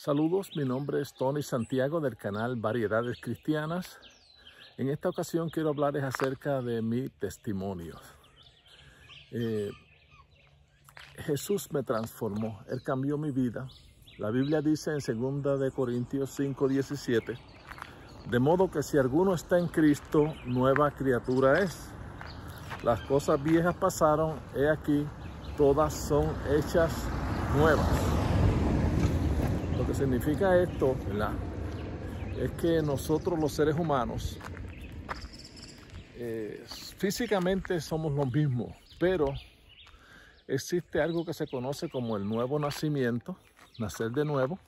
Saludos, mi nombre es Tony Santiago del canal Variedades Cristianas. En esta ocasión quiero hablarles acerca de mi testimonio. Eh, Jesús me transformó, Él cambió mi vida. La Biblia dice en 2 Corintios 5, 17, de modo que si alguno está en Cristo, nueva criatura es. Las cosas viejas pasaron, he aquí, todas son hechas nuevas que significa esto es que nosotros los seres humanos eh, físicamente somos los mismos, pero existe algo que se conoce como el nuevo nacimiento, nacer de nuevo,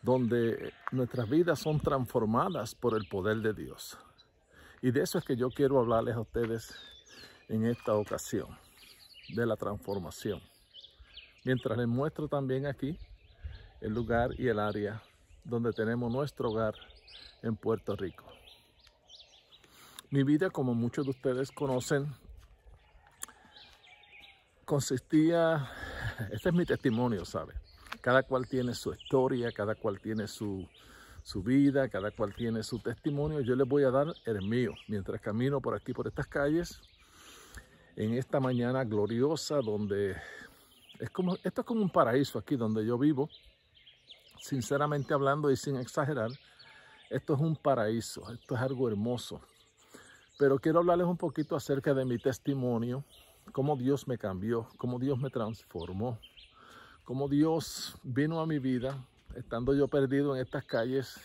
donde nuestras vidas son transformadas por el poder de Dios. Y de eso es que yo quiero hablarles a ustedes en esta ocasión, de la transformación. Mientras les muestro también aquí el lugar y el área donde tenemos nuestro hogar en Puerto Rico. Mi vida, como muchos de ustedes conocen, consistía, este es mi testimonio, ¿sabe? Cada cual tiene su historia, cada cual tiene su, su vida, cada cual tiene su testimonio. Yo les voy a dar el mío mientras camino por aquí, por estas calles, en esta mañana gloriosa donde es como, esto es como un paraíso aquí donde yo vivo sinceramente hablando y sin exagerar, esto es un paraíso, esto es algo hermoso. Pero quiero hablarles un poquito acerca de mi testimonio, cómo Dios me cambió, cómo Dios me transformó, cómo Dios vino a mi vida, estando yo perdido en estas calles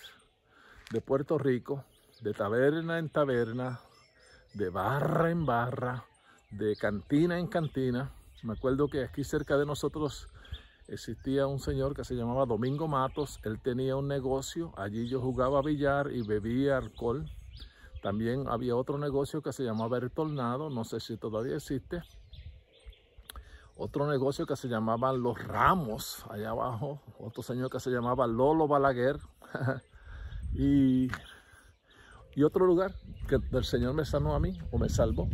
de Puerto Rico, de taberna en taberna, de barra en barra, de cantina en cantina. Me acuerdo que aquí cerca de nosotros existía un señor que se llamaba Domingo Matos, él tenía un negocio, allí yo jugaba billar y bebía alcohol. También había otro negocio que se llamaba El Tornado, no sé si todavía existe. Otro negocio que se llamaba Los Ramos, allá abajo. Otro señor que se llamaba Lolo Balaguer. y, y, otro lugar que el Señor me sanó a mí, o me salvó,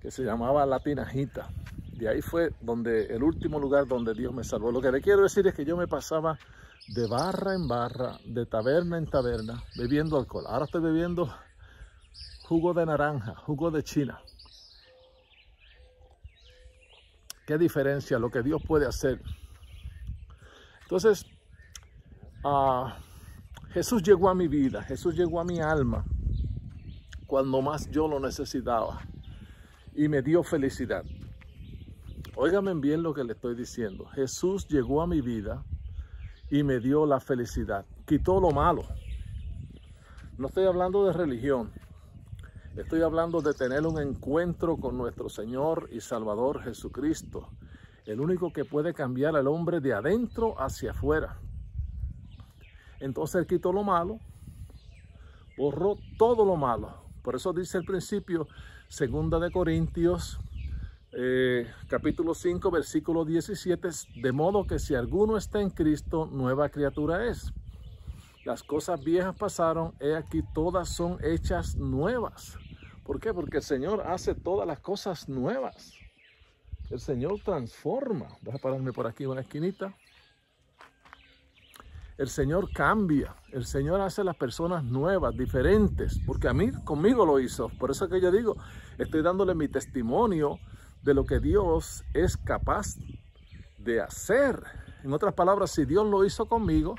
que se llamaba La Tinajita de ahí fue donde el último lugar donde Dios me salvó. Lo que le quiero decir es que yo me pasaba de barra en barra, de taberna en taberna, bebiendo alcohol. Ahora estoy bebiendo jugo de naranja, jugo de China. Qué diferencia lo que Dios puede hacer. Entonces, ah, Jesús llegó a mi vida, Jesús llegó a mi alma cuando más yo lo necesitaba y me dio felicidad. Óigame bien lo que le estoy diciendo. Jesús llegó a mi vida y me dio la felicidad. Quitó lo malo. No estoy hablando de religión. Estoy hablando de tener un encuentro con nuestro Señor y Salvador Jesucristo. El único que puede cambiar al hombre de adentro hacia afuera. Entonces él quitó lo malo, borró todo lo malo. Por eso dice el principio, segunda de Corintios eh, capítulo 5, versículo 17, de modo que si alguno está en Cristo, nueva criatura es. Las cosas viejas pasaron, he aquí todas son hechas nuevas. ¿Por qué? Porque el Señor hace todas las cosas nuevas. El Señor transforma. a pararme por aquí una esquinita. El Señor cambia. El Señor hace las personas nuevas, diferentes. Porque a mí, conmigo lo hizo. Por eso que yo digo, estoy dándole mi testimonio de lo que Dios es capaz de hacer. En otras palabras, si Dios lo hizo conmigo,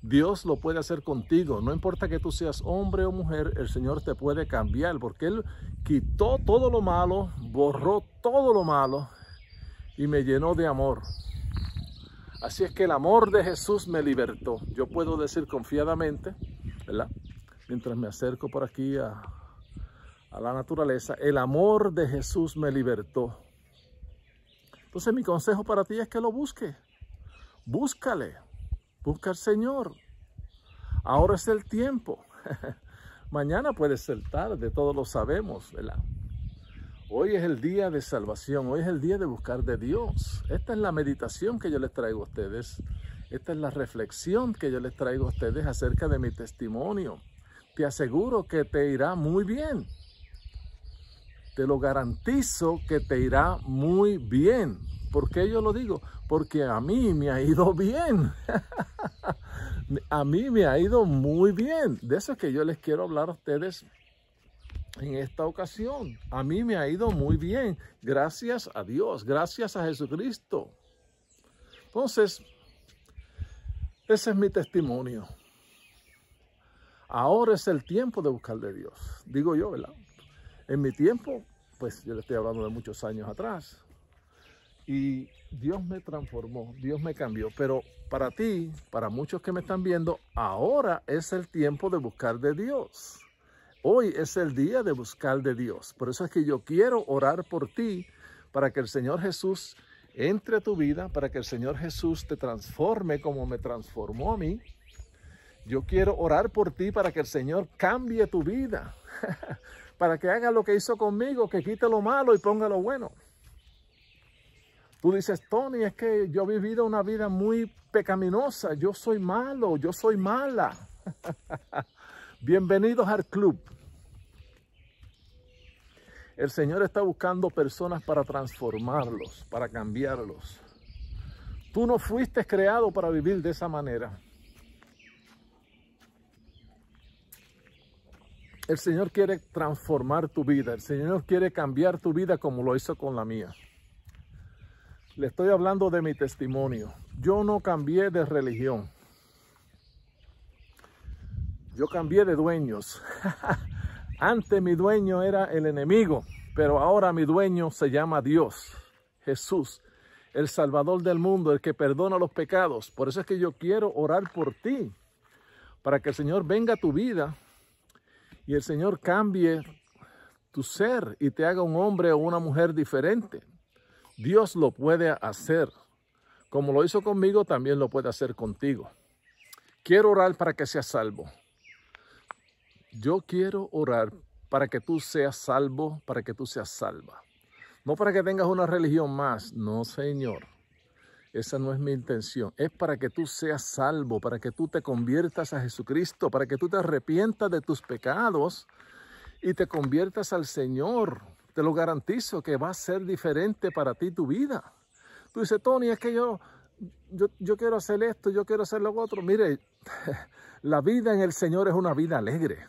Dios lo puede hacer contigo. No importa que tú seas hombre o mujer, el Señor te puede cambiar porque Él quitó todo lo malo, borró todo lo malo y me llenó de amor. Así es que el amor de Jesús me libertó. Yo puedo decir confiadamente, Mientras me acerco por aquí a, a la naturaleza, el amor de Jesús me libertó. Entonces mi consejo para ti es que lo busque, Búscale. Busca al Señor. Ahora es el tiempo. Mañana puede ser tarde, todos lo sabemos, ¿verdad? Hoy es el día de salvación, hoy es el día de buscar de Dios. Esta es la meditación que yo les traigo a ustedes. Esta es la reflexión que yo les traigo a ustedes acerca de mi testimonio. Te aseguro que te irá muy bien te lo garantizo que te irá muy bien. ¿Por qué yo lo digo? Porque a mí me ha ido bien. a mí me ha ido muy bien. De eso es que yo les quiero hablar a ustedes en esta ocasión. A mí me ha ido muy bien. Gracias a Dios, gracias a Jesucristo. Entonces, ese es mi testimonio. Ahora es el tiempo de buscar de Dios. Digo yo, ¿verdad? En mi tiempo, pues yo le estoy hablando de muchos años atrás. Y Dios me transformó, Dios me cambió. Pero para ti, para muchos que me están viendo, ahora es el tiempo de buscar de Dios. Hoy es el día de buscar de Dios. Por eso es que yo quiero orar por ti, para que el Señor Jesús entre a tu vida, para que el Señor Jesús te transforme como me transformó a mí. Yo quiero orar por ti para que el Señor cambie tu vida. para que haga lo que hizo conmigo, que quite lo malo y ponga lo bueno. Tú dices, Tony, es que yo he vivido una vida muy pecaminosa, yo soy malo, yo soy mala. Bienvenidos al club. El Señor está buscando personas para transformarlos, para cambiarlos. Tú no fuiste creado para vivir de esa manera. El Señor quiere transformar tu vida. El Señor quiere cambiar tu vida como lo hizo con la mía. Le estoy hablando de mi testimonio. Yo no cambié de religión. Yo cambié de dueños. Antes mi dueño era el enemigo, pero ahora mi dueño se llama Dios, Jesús, el Salvador del mundo, el que perdona los pecados. Por eso es que yo quiero orar por ti, para que el Señor venga a tu vida y el Señor cambie tu ser y te haga un hombre o una mujer diferente. Dios lo puede hacer. Como lo hizo conmigo, también lo puede hacer contigo. Quiero orar para que seas salvo. Yo quiero orar para que tú seas salvo, para que tú seas salva. No para que tengas una religión más, no, Señor. Esa no es mi intención. Es para que tú seas salvo, para que tú te conviertas a Jesucristo, para que tú te arrepientas de tus pecados y te conviertas al Señor. Te lo garantizo que va a ser diferente para ti tu vida. Tú dices, Tony, es que yo, yo, yo quiero hacer esto, yo quiero hacer lo otro. Mire, la vida en el Señor es una vida alegre.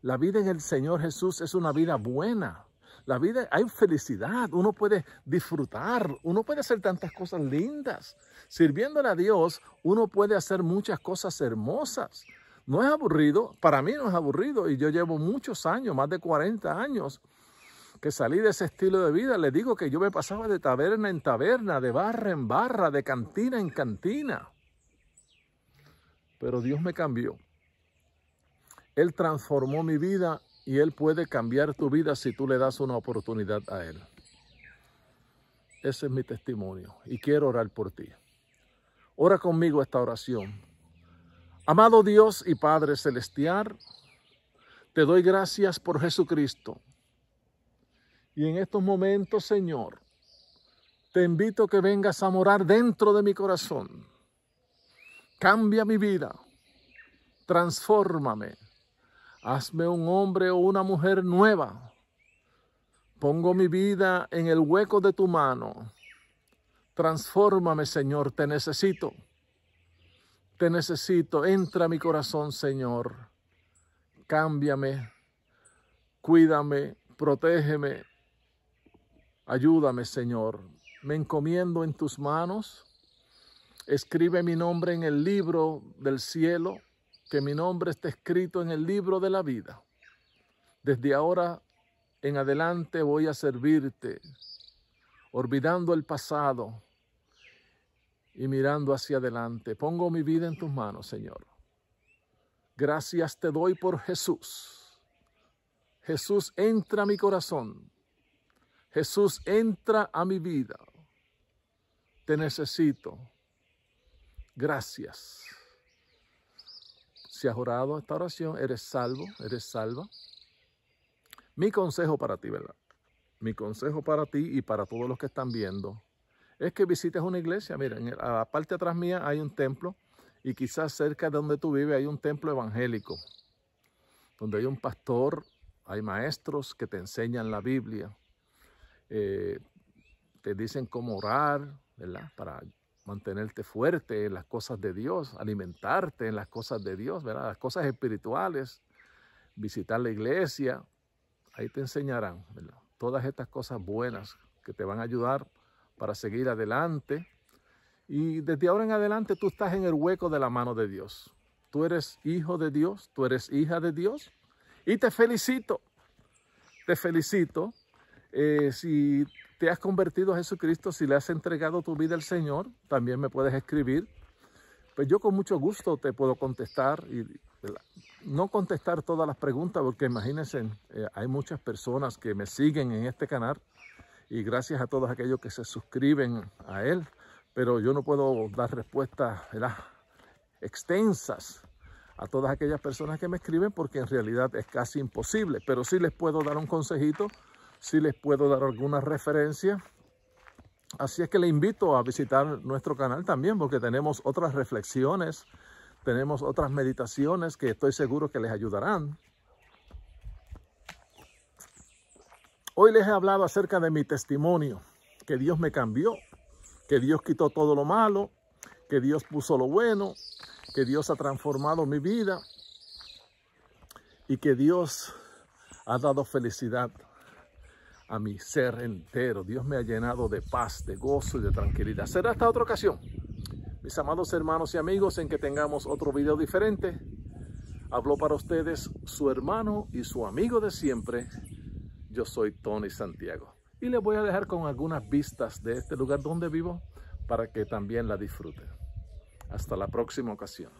La vida en el Señor Jesús es una vida buena. La vida, hay felicidad, uno puede disfrutar, uno puede hacer tantas cosas lindas. Sirviéndole a Dios, uno puede hacer muchas cosas hermosas. No es aburrido, para mí no es aburrido y yo llevo muchos años, más de 40 años, que salí de ese estilo de vida. Le digo que yo me pasaba de taberna en taberna, de barra en barra, de cantina en cantina. Pero Dios me cambió. Él transformó mi vida y Él puede cambiar tu vida si tú le das una oportunidad a Él. Ese es mi testimonio y quiero orar por ti. Ora conmigo esta oración. Amado Dios y Padre Celestial, te doy gracias por Jesucristo. Y en estos momentos, Señor, te invito a que vengas a morar dentro de mi corazón. Cambia mi vida. Transfórmame Hazme un hombre o una mujer nueva. Pongo mi vida en el hueco de tu mano. Transfórmame, Señor, te necesito. Te necesito. Entra a mi corazón, Señor. Cámbiame. Cuídame. Protégeme. Ayúdame, Señor. Me encomiendo en tus manos. Escribe mi nombre en el libro del cielo que mi nombre esté escrito en el libro de la vida. Desde ahora en adelante voy a servirte, olvidando el pasado y mirando hacia adelante. Pongo mi vida en tus manos, Señor. Gracias te doy por Jesús. Jesús entra a mi corazón. Jesús entra a mi vida. Te necesito. Gracias si has orado esta oración, eres salvo, eres salva. Mi consejo para ti, ¿verdad? Mi consejo para ti y para todos los que están viendo es que visites una iglesia. Mira, a la parte atrás mía hay un templo y quizás cerca de donde tú vives hay un templo evangélico, donde hay un pastor, hay maestros que te enseñan la Biblia, eh, te dicen cómo orar, ¿verdad? Para mantenerte fuerte en las cosas de Dios, alimentarte en las cosas de Dios, Las cosas espirituales, visitar la iglesia, ahí te enseñarán, Todas estas cosas buenas que te van a ayudar para seguir adelante. Y desde ahora en adelante tú estás en el hueco de la mano de Dios. Tú eres hijo de Dios, tú eres hija de Dios. Y te felicito, te felicito. Eh, si te has convertido a Jesucristo, si le has entregado tu vida al Señor, también me puedes escribir. Pues yo con mucho gusto te puedo contestar y no contestar todas las preguntas, porque imagínense, eh, hay muchas personas que me siguen en este canal y gracias a todos aquellos que se suscriben a él, pero yo no puedo dar respuestas extensas a todas aquellas personas que me escriben porque en realidad es casi imposible, pero sí les puedo dar un consejito si les puedo dar alguna referencia, Así es que le invito a visitar nuestro canal también porque tenemos otras reflexiones, tenemos otras meditaciones que estoy seguro que les ayudarán. Hoy les he hablado acerca de mi testimonio, que Dios me cambió, que Dios quitó todo lo malo, que Dios puso lo bueno, que Dios ha transformado mi vida y que Dios ha dado felicidad a mi ser entero. Dios me ha llenado de paz, de gozo y de tranquilidad. Será hasta otra ocasión. Mis amados hermanos y amigos, en que tengamos otro video diferente. Habló para ustedes su hermano y su amigo de siempre. Yo soy Tony Santiago. Y les voy a dejar con algunas vistas de este lugar donde vivo para que también la disfruten. Hasta la próxima ocasión.